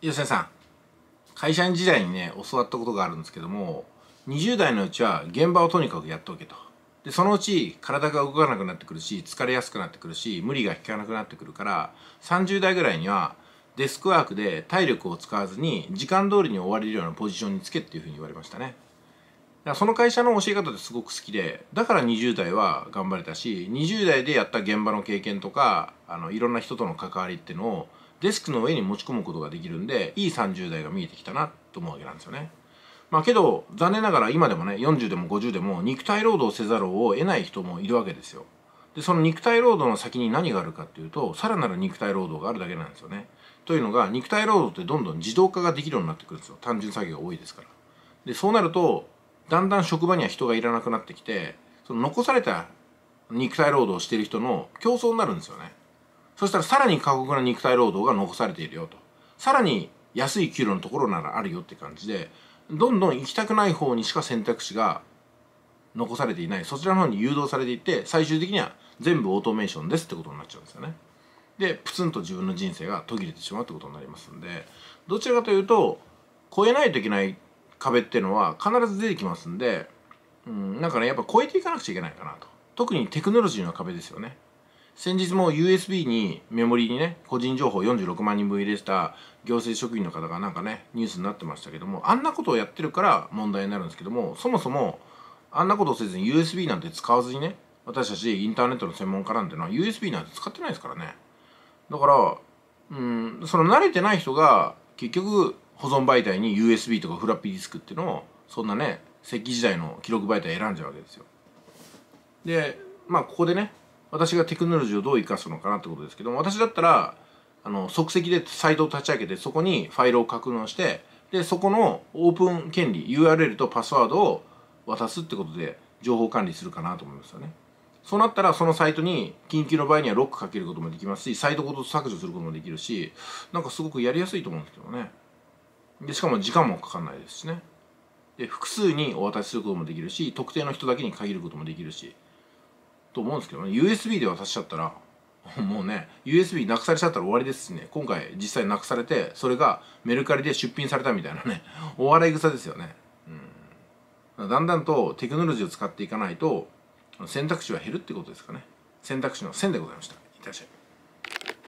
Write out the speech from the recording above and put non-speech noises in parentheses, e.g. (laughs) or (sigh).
吉田さん会社員時代にね教わったことがあるんですけども20代のうちは現場をとにかくやっておけとでそのうち体が動かなくなってくるし疲れやすくなってくるし無理が効かなくなってくるから30代ぐらいにはデスクワークで体力を使わずに時間通りに終われるようなポジションにつけっていうふうに言われましたねその会社の教え方ってすごく好きでだから20代は頑張れたし20代でやった現場の経験とかあのいろんな人との関わりっていうのをデスクの上に持ち込むことができるんで、いい30代が見えてきたなと思うわけなんですよね。まあけど、残念ながら今でもね、40でも50でも肉体労働せざるを得ない人もいるわけですよ。で、その肉体労働の先に何があるかっていうと、さらなる肉体労働があるだけなんですよね。というのが、肉体労働ってどんどん自動化ができるようになってくるんですよ。単純作業が多いですから。で、そうなると、だんだん職場には人がいらなくなってきて、その残された肉体労働をしてる人の競争になるんですよね。そしたらさらに過酷な肉体労働が残されているよと。さらに安い給料のところならあるよって感じで、どんどん行きたくない方にしか選択肢が残されていない。そちらの方に誘導されていって、最終的には全部オートメーションですってことになっちゃうんですよね。で、プツンと自分の人生が途切れてしまうってことになりますんで、どちらかというと、超えないといけない壁っていうのは必ず出てきますんで、うん、なんかね、やっぱ超えていかなくちゃいけないかなと。特にテクノロジーの壁ですよね。先日も USB にメモリにね個人情報46万人分入れてた行政職員の方がなんかねニュースになってましたけどもあんなことをやってるから問題になるんですけどもそもそもあんなことをせずに USB なんて使わずにね私たちインターネットの専門家なんてのは USB なんて使ってないですからねだからうんその慣れてない人が結局保存媒体に USB とかフラッピーディスクっていうのをそんなね石器時代の記録媒体選んじゃうわけですよでまあここでね私がテクノロジーをどう生かすのかなってことですけども私だったらあの即席でサイトを立ち上げてそこにファイルを格納してでそこのオープン権利 URL とパスワードを渡すってことで情報管理するかなと思いますよねそうなったらそのサイトに緊急の場合にはロックかけることもできますしサイトごと削除することもできるしなんかすごくやりやすいと思うんですけどねでしかも時間もかかんないですしねで複数にお渡しすることもできるし特定の人だけに限ることもできるしと思うんですけどね USB で渡しちゃったら (laughs) もうね USB なくされちゃったら終わりですしね今回実際なくされてそれがメルカリで出品されたみたいなね (laughs) お笑い草ですよね、うん、だんだんとテクノロジーを使っていかないと選択肢は減るってことですかね選択肢の線でございましたいってらっしゃい